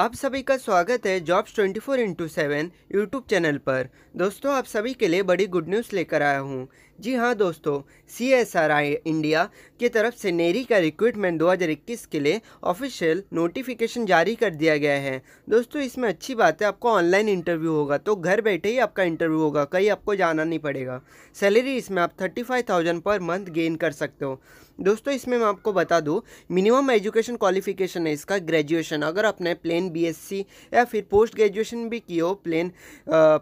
आप सभी का स्वागत है jobs 24 four into seven YouTube channel पर दोस्तों आप सभी के लिए बड़ी गुड न्यूज़ लेकर आया हूँ जी हाँ दोस्तों C S R I India की तरफ से नेरी का रिक्रूटमेंट 2021 के लिए ऑफिशियल नोटिफिकेशन जारी कर दिया गया है दोस्तों इसमें अच्छी बात है आपको ऑनलाइन इंटरव्यू होगा तो घर बैठे ही आपका इंटरव्यू होगा कहीं आपको जाना नहीं पड़ेगा सैलरी इसमें आप thirty five thousand per month gain कर सकते हो दोस्तों इसमें मैं आपको बता दूँ मिनिमम एजुकेशन क्वालिफिकेशन है इसका ग्रेजुएशन अगर आपने प्लेन प्लेन बीएससी या फिर पोस्ट ग्रेजुएशन भी की हो प्लेन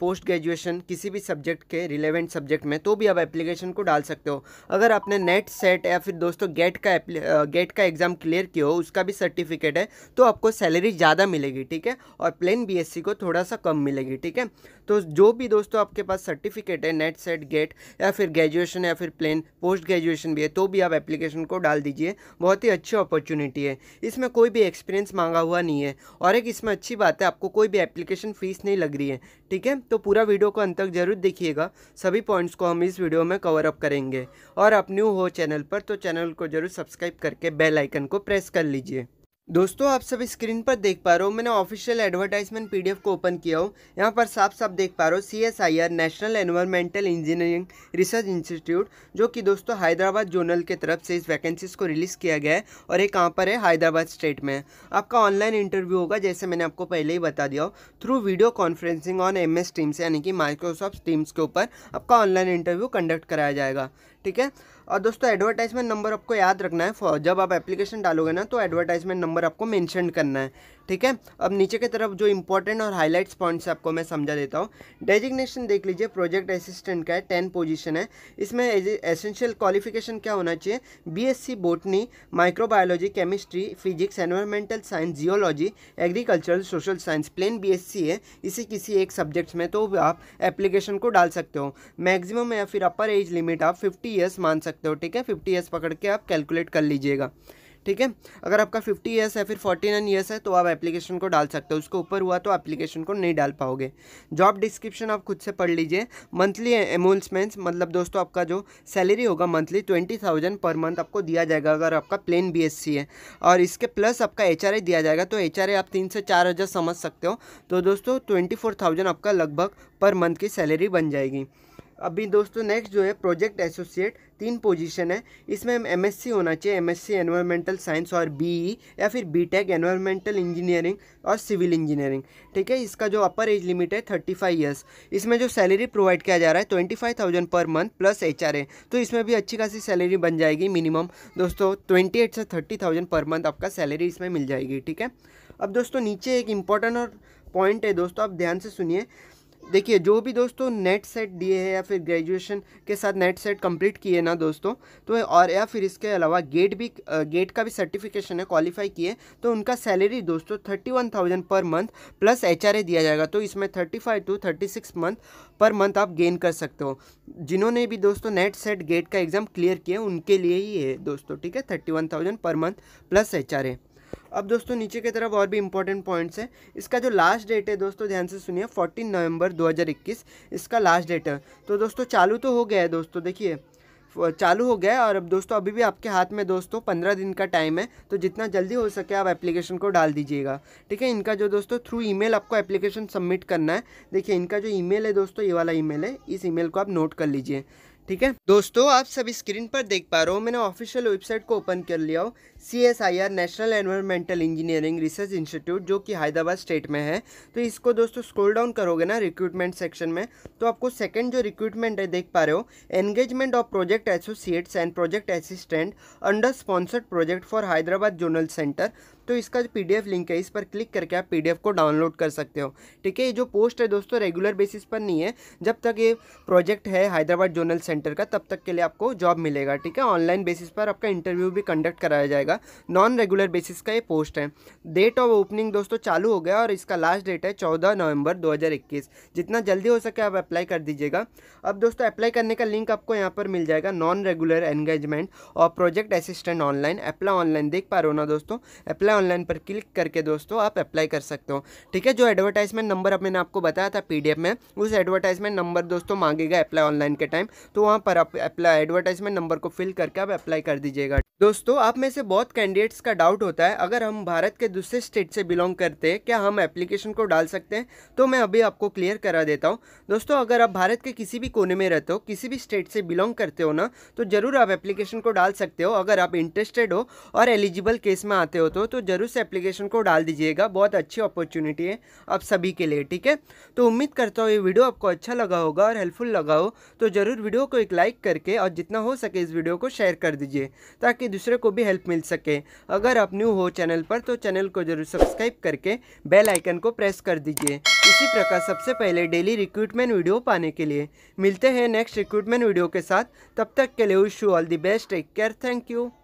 पोस्ट ग्रेजुएशन किसी भी सब्जेक्ट के रिलेवेंट सब्जेक्ट में तो भी आप एप्लीकेशन को डाल सकते हो अगर आपने नेट सेट या फिर दोस्तों गेट का गेट का एग्ज़ाम क्लियर किया हो उसका भी सर्टिफिकेट है तो आपको सैलरी ज़्यादा मिलेगी ठीक है और प्लेन बी को थोड़ा सा कम मिलेगी ठीक है तो जो भी दोस्तों आपके पास सर्टिफिकेट है नेट सेट गेट या फिर ग्रेजुएशन या फिर प्लेन पोस्ट ग्रेजुएशन भी है तो भी आप एप्लीकेशन को डाल दीजिए बहुत ही अच्छी अपॉर्चुनिटी है इसमें कोई भी एक्सपीरियंस मांगा हुआ नहीं है और एक इसमें अच्छी बात है आपको कोई भी एप्लीकेशन फ़ीस नहीं लग रही है ठीक है तो पूरा वीडियो को अंत तक जरूर देखिएगा सभी पॉइंट्स को हम इस वीडियो में कवर अप करेंगे और आप न्यू हो चैनल पर तो चैनल को जरूर सब्सक्राइब करके बेल आइकन को प्रेस कर लीजिए दोस्तों आप सब स्क्रीन पर देख पा रहे हो मैंने ऑफिशियल एडवर्टाइजमेंट पीडीएफ को ओपन किया हो यहाँ पर साफ साफ देख पा रहे हो CSIR National Environmental Engineering Research Institute जो कि दोस्तों हैदराबाद जोनल के तरफ से इस वैकेंसीज को रिलीज़ किया गया है और ये कहाँ पर है हैदराबाद स्टेट में आपका ऑनलाइन इंटरव्यू होगा जैसे मैंने आपको पहले ही बता दिया हो through video conferencing on M S Teams यानी कि माइक्रोसॉफ्ट टीम्स के ऊपर आपका ऑनलाइन इंटरव्यू कंडक्ट कराया जाएगा ठीक है और दोस्तों एडवर्टाइजमेंट नंबर आपको याद रखना है जब आप एप्लीकेशन डालोगे ना तो एडवर्टाइजमेंट नंबर आपको मेंशन करना है ठीक है अब नीचे की तरफ जो इंपॉर्टेंट और हाईलाइट्स पॉइंट्स आपको मैं समझा देता हूँ डेजिग्नेशन देख लीजिए प्रोजेक्ट असिस्टेंट का है टेन पोजिशन है इसमें एसेंशियल क्वालिफिकेशन क्या होना चाहिए BSc botany microbiology chemistry physics environmental science geology agricultural social science plain BSc है इसी किसी एक सब्जेक्ट्स में तो आप एप्लीकेशन को डाल सकते हो मैक्सिमम या फिर अपर एज लिमिट आप फिफ्टी ईयर्स मान सकते हो ठीक है फिफ्टी ईयर्स पकड़ के आप कैलकुलेट कर लीजिएगा ठीक है अगर आपका फिफ्टी ईयर्स है फिर फोर्टी नाइन ईयर्स है तो आप एप्लीकेशन को डाल सकते हो उसको ऊपर हुआ तो एप्लीकेशन को नहीं डाल पाओगे जॉब डिस्क्रिप्शन आप खुद से पढ़ लीजिए मंथली एमोल्समेंट्स मतलब दोस्तों आपका जो सैलरी होगा monthly twenty thousand per month आपको दिया जाएगा अगर आपका प्लेन बी है और इसके प्लस आपका एच दिया जाएगा तो एच आप तीन से चार समझ सकते हो तो दोस्तों ट्वेंटी आपका लगभग पर मंथ की सैलरी बन जाएगी अभी दोस्तों नेक्स्ट जो है प्रोजेक्ट एसोसिएट तीन पोजीशन है इसमें एमएससी होना चाहिए एमएससी एनवायरमेंटल साइंस और बीई e या फिर बीटेक एनवायरमेंटल इंजीनियरिंग और सिविल इंजीनियरिंग ठीक है इसका जो अपर एज लिमिट है थर्टी फाइव ईयर्स इसमें जो सैलरी प्रोवाइड किया जा रहा है twenty five thousand per month plus H R A तो इसमें भी अच्छी खासी सैलरी बन जाएगी मिनिमम दोस्तों ट्वेंटी एट से थर्टी थाउजेंड पर मंथ आपका सैलरी इसमें मिल जाएगी ठीक है अब दोस्तों नीचे एक इंपॉर्टेंट और पॉइंट है दोस्तों आप ध्यान से सुनिए देखिए जो भी दोस्तों नेट सेट दिए हैं या फिर ग्रेजुएशन के साथ नेट सेट कंप्लीट किए ना दोस्तों तो और या फिर इसके अलावा गेट भी गेट का भी सर्टिफिकेशन है क्वालिफाई किए तो उनका सैलरी दोस्तों thirty one thousand per month plus H दिया जाएगा तो इसमें thirty five to thirty six month per month आप गेन कर सकते हो जिन्होंने भी दोस्तों नेट सेट गेट का एग्ज़ाम क्लियर किए उनके लिए ही है दोस्तों ठीक है thirty one thousand per month plus H R A अब दोस्तों नीचे की तरफ और भी इंपॉर्टेंट पॉइंट्स हैं इसका जो लास्ट डेट है दोस्तों ध्यान से सुनिए फोर्टीन नवंबर 2021 इसका लास्ट डेट है तो दोस्तों चालू तो हो गया है दोस्तों देखिए चालू हो गया है और अब दोस्तों अभी भी आपके हाथ में दोस्तों पंद्रह दिन का टाइम है तो जितना जल्दी हो सके आप एप्लीकेशन को डाल दीजिएगा ठीक है इनका जो दोस्तों थ्रू ईमेल आपको एप्लीकेशन सबमिट करना है देखिए इनका जो ईमेल है दोस्तों ये वाला ईमेल है इस ईमेल को आप नोट कर लीजिए ठीक है दोस्तों आप सब स्क्रीन पर देख पा रहे हो मैंने ऑफिशियल वेबसाइट को ओपन कर लिया हो C S I R National Environmental Engineering Research Institute जो कि हैदराबाद स्टेट में है तो इसको दोस्तों स्क्रॉल डाउन करोगे ना रिक्रूटमेंट सेक्शन में तो आपको सेकंड जो रिक्रूटमेंट है देख पा रहे हो engagement of project associates and project assistant under sponsored project for Hyderabad zonal centre तो इसका जो पी लिंक है इस पर क्लिक करके आप पी को डाउनलोड कर सकते हो ठीक है ये जो पोस्ट है दोस्तों रेगुलर बेसिस पर नहीं है जब तक ये प्रोजेक्ट है हैदराबाद जोनल सेंटर का तब तक के लिए आपको जॉब मिलेगा ठीक है ऑनलाइन बेसिस पर आपका इंटरव्यू भी कंडक्ट कराया जाएगा नॉन रेगुलर बेसिस का ये पोस्ट है डेट ऑफ ओपनिंग दोस्तों चालू हो गया और इसका लास्ट डेट है चौदह नवंबर दो जितना जल्दी हो सके आप अप्लाई कर दीजिएगा अब दोस्तों अप्लाई करने का लिंक आपको यहाँ पर मिल जाएगा नॉन रेगुलर एंगेजमेंट और project assistant online apply online देख पा रहे हो ना दोस्तों अप्लाई ऑनलाइन पर क्लिक करके दोस्तों आप अप्लाई कर सकते हो ठीक है जो एडवर्टाइजमेंट नंबर अब मैंने आपको बताया था पी में उस एडवर्टाइजमेंट नंबर दोस्तों मांगेगा अप्लाई ऑनलाइन के टाइम तो वहाँ पर आप अप्लाई एडवर्टाइजमेंट नंबर को फिल करके आप अप्लाई कर दीजिएगा दोस्तों आप में से बहुत कैंडिडेट्स का डाउट होता है अगर हम भारत के दूसरे स्टेट से बिलोंग करते हैं क्या हम एप्लीकेशन को डाल सकते हैं तो मैं अभी आपको क्लियर करा देता हूँ दोस्तों अगर आप भारत के किसी भी कोने में रहते हो किसी भी स्टेट से बिलोंग करते हो ना तो ज़रूर आप एप्लीकेशन को डाल सकते हो अगर आप इंटरेस्टेड हो और एलिजिबल केस में आते हो तो, तो ज़रूर से एप्लीकेशन को डाल दीजिएगा बहुत अच्छी अपॉर्चुनिटी है आप सभी के लिए ठीक है तो उम्मीद करता हूँ ये वीडियो आपको अच्छा लगा होगा और हेल्पफुल लगा हो तो ज़रूर वीडियो को एक लाइक करके और जितना हो सके इस वीडियो को शेयर कर दीजिए ताकि दूसरे को भी हेल्प मिल सके अगर आप न्यू हो चैनल पर तो चैनल को ज़रूर सब्सक्राइब करके बेल आइकन को प्रेस कर दीजिए इसी प्रकार सबसे पहले डेली रिक्रूटमेंट वीडियो पाने के लिए मिलते हैं नेक्स्ट रिक्रूटमेंट वीडियो के साथ तब तक के लिए wish you all the best take care thank you